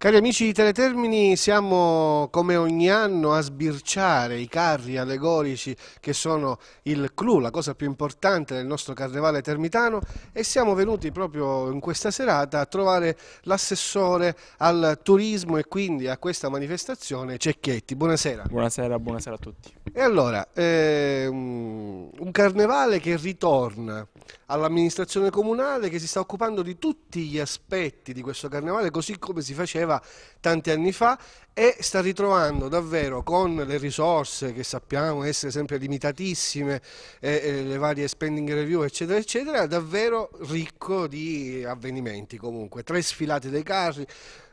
Cari amici di Teletermini, siamo come ogni anno a sbirciare i carri allegorici che sono il clou, la cosa più importante del nostro carnevale termitano e siamo venuti proprio in questa serata a trovare l'assessore al turismo e quindi a questa manifestazione Cecchietti. Buonasera. Buonasera, buonasera a tutti. E allora, eh, un carnevale che ritorna all'amministrazione comunale che si sta occupando di tutti gli aspetti di questo carnevale, così come si faceva tanti anni fa e sta ritrovando davvero con le risorse che sappiamo essere sempre limitatissime, eh, eh, le varie spending review eccetera eccetera, davvero ricco di avvenimenti comunque, tre sfilate dei carri,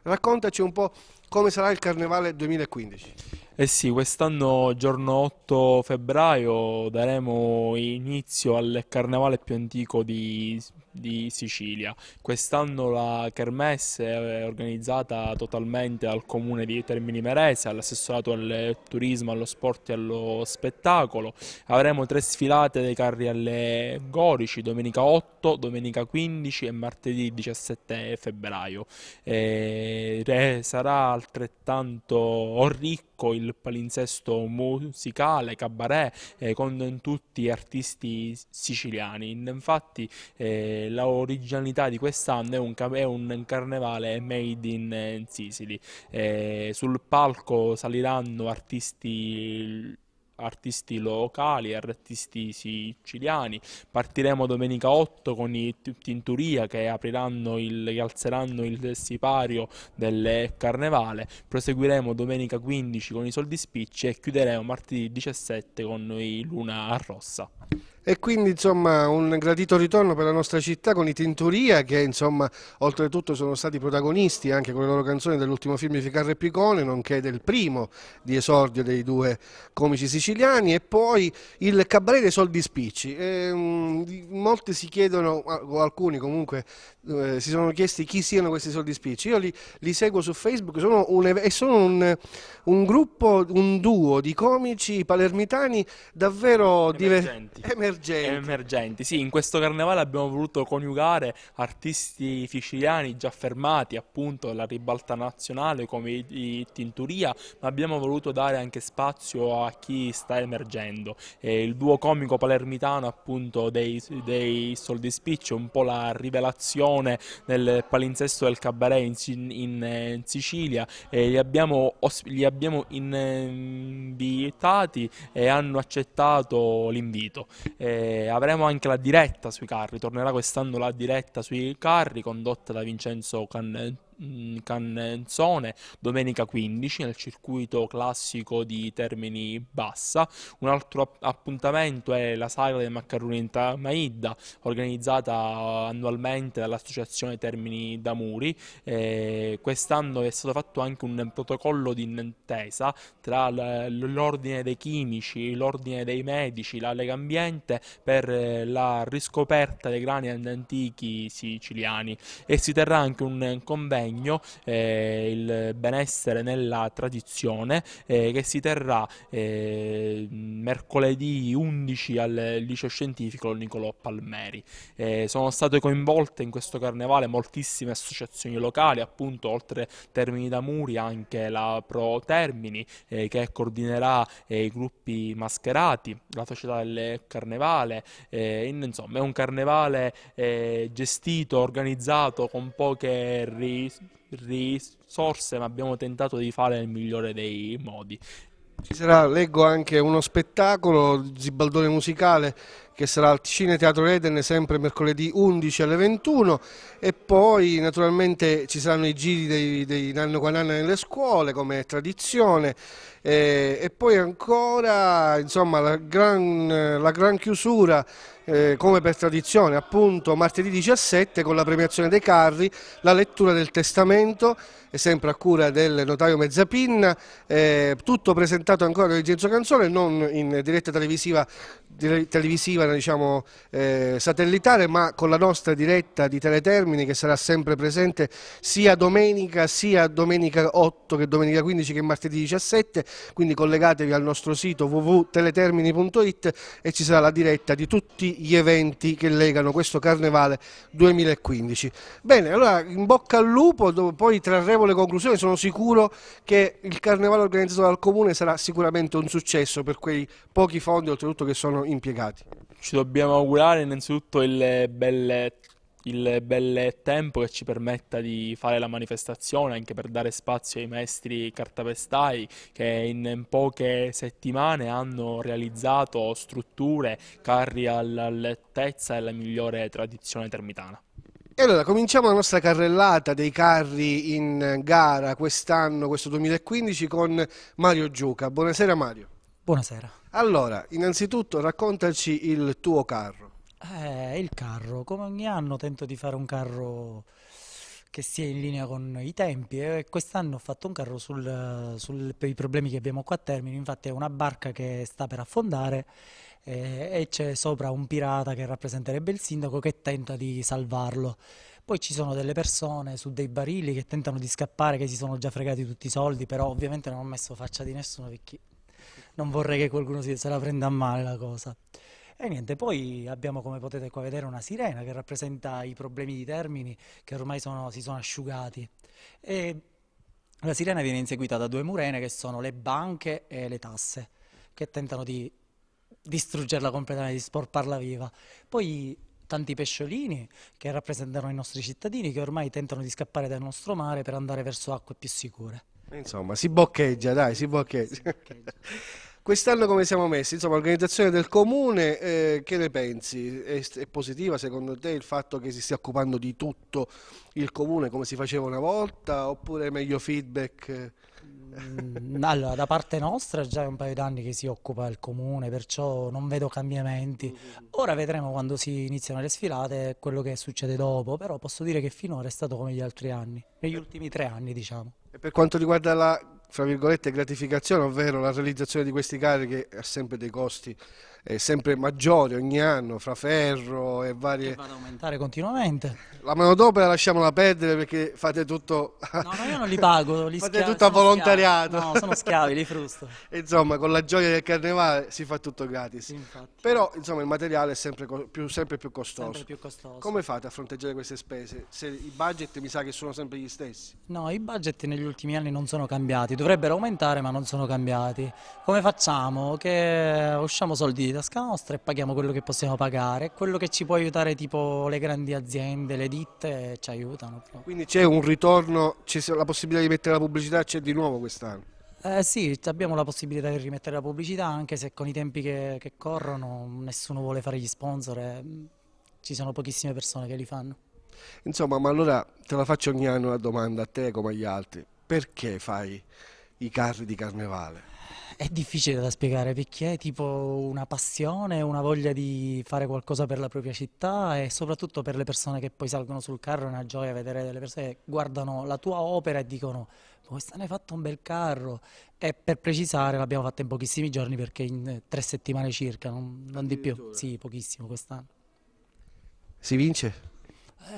raccontaci un po' come sarà il carnevale 2015. Eh sì, quest'anno giorno 8 febbraio daremo inizio al carnevale più antico di di Sicilia. Quest'anno la Kermesse è organizzata totalmente al comune di Termini Merese, all'assessorato al turismo, allo sport e allo spettacolo. Avremo tre sfilate dei carri alle Gorici, domenica 8, domenica 15 e martedì 17 febbraio. E sarà altrettanto ricco il palinsesto musicale, cabaret, eh, con tutti gli artisti siciliani. Infatti eh, eh, l'originalità di quest'anno è un, è un carnevale made in, in Sicily. Eh, sul palco saliranno artisti artisti locali, artisti siciliani. Partiremo domenica 8 con i Tinturia che apriranno il, che alzeranno il sipario del carnevale. Proseguiremo domenica 15 con i Soldi Spicci e chiuderemo martedì 17 con i Luna Rossa. E quindi insomma un gradito ritorno per la nostra città con i Tinturia che insomma oltretutto sono stati protagonisti anche con le loro canzoni dell'ultimo film di Ficarra e Picone nonché del primo di esordio dei due comici siciliani e poi il Cabaret dei Soldi Spicci. E, ehm, molti si chiedono, o alcuni comunque eh, si sono chiesti chi siano questi soldi spicci. Io li, li seguo su Facebook sono un, e sono un, un, gruppo, un duo di comici palermitani davvero emergenti. emergenti. Emergenti, sì, in questo carnevale abbiamo voluto coniugare artisti siciliani già fermati appunto alla ribalta nazionale come i, i Tinturia, ma abbiamo voluto dare anche spazio a chi sta emergendo. E il duo comico palermitano appunto dei, dei soldi spicci è un po' la rivelazione Leone nel palinsesto del Cabaret in, in, eh, in Sicilia e li abbiamo, li abbiamo invitati e hanno accettato l'invito. avremo anche la diretta sui carri, tornerà quest'anno la diretta sui carri condotta da Vincenzo Cannetto Mm, Cannenzone domenica 15 nel circuito classico di Termini Bassa. Un altro appuntamento è la sagra dei Maccaroni in Maidda organizzata annualmente dall'associazione Termini Damuri. Muri. Eh, quest'anno è stato fatto anche un protocollo di intesa tra l'ordine dei chimici, l'ordine dei medici, la Lega Ambiente per eh, la riscoperta dei grani antichi siciliani e si terrà anche un convegno convegno eh, il benessere nella tradizione eh, che si terrà eh, mercoledì 11 al liceo scientifico Nicolò Palmeri. Eh, sono state coinvolte in questo carnevale moltissime associazioni locali, appunto oltre Termini da Muri anche la Pro Termini eh, che coordinerà eh, i gruppi mascherati, la società del carnevale, in, insomma è un carnevale gestito, organizzato con poche risorse risorse, ma abbiamo tentato di fare nel migliore dei modi. Ci sarà, leggo anche uno spettacolo, Zibaldone musicale che sarà al Cine Teatro Eden sempre mercoledì 11 alle 21 e poi naturalmente ci saranno i giri dei, dei Nanno Guananna nelle scuole come tradizione e, eh, e poi ancora insomma, la, gran, la gran chiusura eh, come per tradizione appunto martedì 17 con la premiazione dei carri, la lettura del testamento è sempre a cura del notaio Mezzapinna, eh, tutto presentato ancora da Vincenzo Canzone, non in diretta televisiva televisiva diciamo, eh, satellitare ma con la nostra diretta di Teletermini che sarà sempre presente sia domenica sia domenica 8 che domenica 15 che martedì 17 quindi collegatevi al nostro sito www.teletermini.it e ci sarà la diretta di tutti gli eventi che legano questo carnevale 2015 bene allora in bocca al lupo poi trarremo le conclusioni sono sicuro che il carnevale organizzato dal comune sarà sicuramente un successo per quei pochi fondi oltretutto che sono impiegati? Ci dobbiamo augurare innanzitutto il bel, il bel tempo che ci permetta di fare la manifestazione, anche per dare spazio ai maestri cartapestai che in poche settimane hanno realizzato strutture, carri all'altezza e alla migliore tradizione termitana. E allora cominciamo la nostra carrellata dei carri in gara quest'anno, questo 2015, con Mario Giuca. Buonasera Mario. Buonasera. Allora, innanzitutto raccontaci il tuo carro. Eh, il carro, come ogni anno tento di fare un carro che sia in linea con i tempi e eh. quest'anno ho fatto un carro sul, sul, per i problemi che abbiamo qua a Termini, infatti è una barca che sta per affondare eh, e c'è sopra un pirata che rappresenterebbe il sindaco che tenta di salvarlo. Poi ci sono delle persone su dei barili che tentano di scappare, che si sono già fregati tutti i soldi, però ovviamente non ho messo faccia di nessuno perché non vorrei che qualcuno si, se la prenda a male la cosa. E niente, poi abbiamo come potete qua vedere una sirena che rappresenta i problemi di termini che ormai sono, si sono asciugati. E la sirena viene inseguita da due murene che sono le banche e le tasse, che tentano di distruggerla completamente, di sporparla viva. Poi tanti pesciolini che rappresentano i nostri cittadini che ormai tentano di scappare dal nostro mare per andare verso acque più sicure. Insomma, si boccheggia, dai, si boccheggia. Si boccheggia. Quest'anno come siamo messi? Insomma, l'organizzazione del comune, eh, che ne pensi? È, è, positiva secondo te il fatto che si stia occupando di tutto il comune come si faceva una volta oppure meglio feedback? Mm, allora, da parte nostra già è un paio d'anni che si occupa il comune, perciò non vedo cambiamenti. Ora vedremo quando si iniziano le sfilate quello che succede dopo, però posso dire che finora è stato come gli altri anni, negli ultimi tre anni diciamo. E per quanto riguarda la, gratificazione, ovvero la realizzazione di questi carri che ha sempre dei costi, eh, sempre maggiori ogni anno fra ferro e varie... Che va ad aumentare continuamente. La manodopera lasciamola perdere perché fate tutto... no, no, io non li pago, li Fate schia... tutto a volontariato. Schiavi. No, sono schiavi, li frusto. insomma, con la gioia del carnevale si fa tutto gratis. Infatti. Però, insomma, il materiale è sempre più, sempre più costoso. Sempre più costoso. Come fate a fronteggiare queste spese? Se i budget mi sa che sono sempre gli stessi. No, i budget negli ultimi anni non sono cambiati. Dovrebbero aumentare, ma non sono cambiati. Come facciamo? Che usciamo soldi tasca nostra e paghiamo quello che possiamo pagare, quello che ci può aiutare tipo le grandi aziende, le ditte ci aiutano. Quindi c'è un ritorno, c'è la possibilità di mettere la pubblicità, c'è di nuovo quest'anno? Eh sì, abbiamo la possibilità di rimettere la pubblicità anche se con i tempi che, che corrono nessuno vuole fare gli sponsor, e mm, ci sono pochissime persone che li fanno. Insomma, ma allora te la faccio ogni anno una domanda a te come agli altri, perché fai i carri di carnevale? È difficile da spiegare perché è tipo una passione, una voglia di fare qualcosa per la propria città e soprattutto per le persone che poi salgono sul carro è una gioia vedere delle persone che guardano la tua opera e dicono questa ne hai fatto un bel carro e per precisare l'abbiamo fatta in pochissimi giorni perché in tre settimane circa, non, non di più, sì pochissimo quest'anno. Si vince?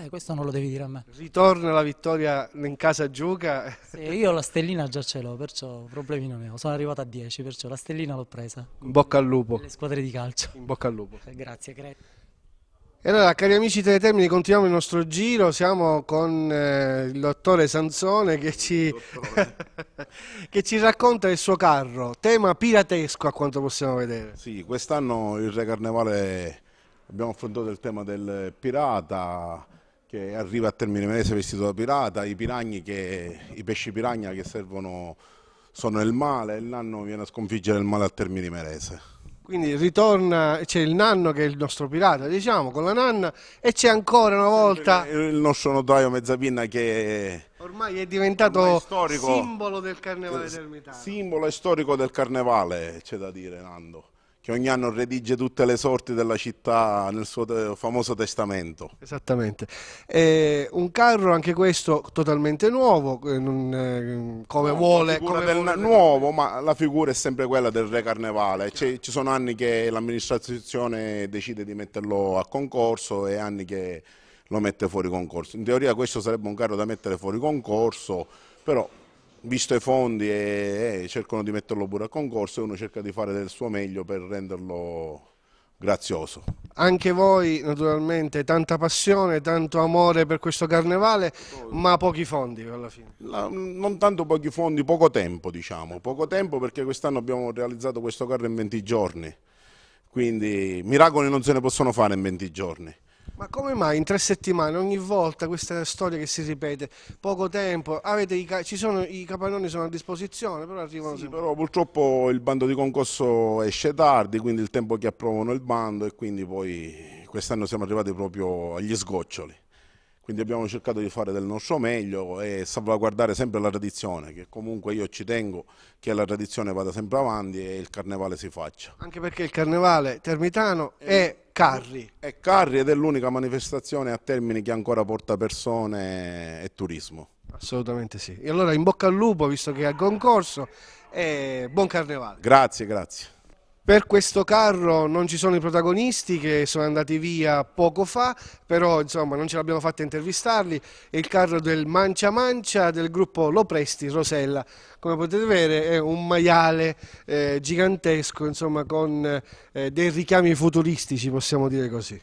Eh, questo non lo devi dire a me. Ritorna la vittoria in casa gioca. Sì, io la stellina già ce l'ho, perciò problemi non ne ho. Sono arrivato a 10, perciò la stellina l'ho presa. In bocca al lupo. Le squadre di calcio. In bocca al lupo. Eh, grazie, credo. E allora, cari amici Teletermini, continuiamo il nostro giro. Siamo con eh, il dottore Sansone che ci, che ci, racconta il suo carro. Tema piratesco a quanto possiamo vedere. Sì, quest'anno il Re Carnevale abbiamo affrontato il tema del pirata che arriva a termine mese vestito da pirata, i, che, i pesci piragna che servono, sono il male e l'anno viene a sconfiggere il male a termine merese. Quindi ritorna, c'è il nanno che è il nostro pirata, diciamo, con la nanna e c'è ancora una volta... Il nostro notaio Mezzapinna che... Ormai è diventato ormai storico, simbolo del carnevale termitano. Simbolo e storico del carnevale, c'è da dire, Nando che ogni anno redige tutte le sorti della città nel suo famoso testamento. Esattamente. Eh, un carro anche questo totalmente nuovo, eh, eh, come no, vuole... Come del, vuole nuovo, ma la figura è sempre quella del re carnevale. ci sono anni che l'amministrazione decide di metterlo a concorso e anni che lo mette fuori concorso. In teoria questo sarebbe un carro da mettere fuori concorso, però visto i fondi e, e cercano di metterlo pure a concorso e uno cerca di fare del suo meglio per renderlo grazioso. Anche voi naturalmente tanta passione, tanto amore per questo carnevale, ma pochi fondi alla fine. La, non tanto pochi fondi, poco tempo diciamo, poco tempo perché quest'anno abbiamo realizzato questo carro in 20 giorni, quindi miracoli non se ne possono fare in 20 giorni. Ma come mai in tre settimane ogni volta questa storia che si ripete? Poco tempo, ca- ci sono, i capannoni sono a disposizione, però arrivano sì, sempre. Però purtroppo il bando di concorso esce tardi, quindi il tempo che approvano il bando e quindi poi quest'anno siamo arrivati proprio agli sgoccioli. Quindi abbiamo cercato di fare del nostro meglio e salvaguardare sempre la tradizione, che comunque io ci tengo che la tradizione vada sempre avanti e il carnevale si faccia. Anche perché il carnevale termitano eh. è... è Carri. È Carri ed è l'unica manifestazione a termini che ancora porta persone e turismo. Assolutamente sì. E allora in bocca al lupo, visto che è a concorso, e buon carnevale. Grazie, grazie. Per questo carro non ci sono i protagonisti che sono andati via poco fa, però insomma non ce l'abbiamo fatta intervistarli, è il carro del Mancia Mancia del gruppo Lopresti Rosella. Come potete vedere è un maiale eh, gigantesco, insomma con eh, dei richiami futuristici possiamo dire così.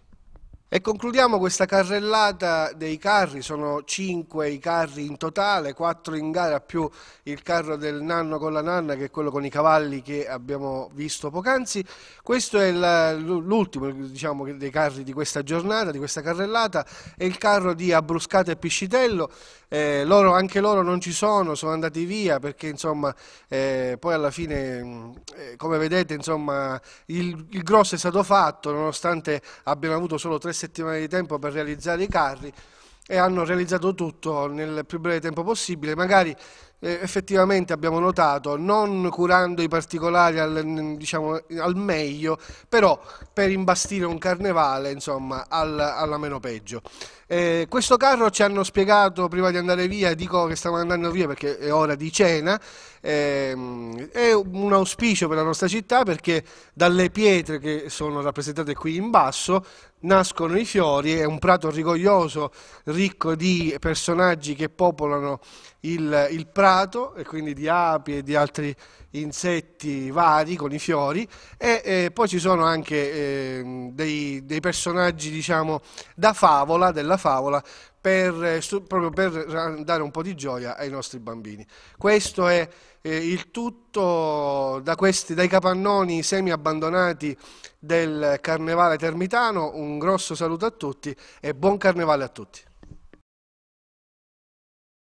E concludiamo questa carrellata dei carri, sono cinque i carri in totale, quattro in gara più il carro del nanno con la nanna che è quello con i cavalli che abbiamo visto poc'anzi. Questo è l'ultimo diciamo, dei carri di questa giornata, di questa carrellata, è il carro di Abruscata e Piscitello, eh, loro, anche loro non ci sono, sono andati via perché insomma, eh, poi alla fine eh, come vedete insomma, il, il grosso è stato fatto nonostante abbiano avuto solo tre settimane settimane di tempo per realizzare i carri e hanno realizzato tutto nel più breve tempo possibile, magari eh, effettivamente abbiamo notato, non curando i particolari al, diciamo, al meglio, però per imbastire un carnevale, insomma, al, alla meno peggio. Eh, questo carro ci hanno spiegato prima di andare via, dico che stiamo andando via perché è ora di cena, ehm, è un auspicio per la nostra città perché dalle pietre che sono rappresentate qui in basso nascono i fiori, è un prato rigoglioso, ricco di personaggi che popolano il, il, prato, e quindi di api e di altri insetti vari con i fiori, e, e poi ci sono anche eh, dei, dei, personaggi, diciamo, da favola, della favola, per, eh, proprio per dare un po' di gioia ai nostri bambini. Questo è eh, il tutto da questi, dai capannoni semi abbandonati del Carnevale Termitano. Un grosso saluto a tutti e buon Carnevale a tutti.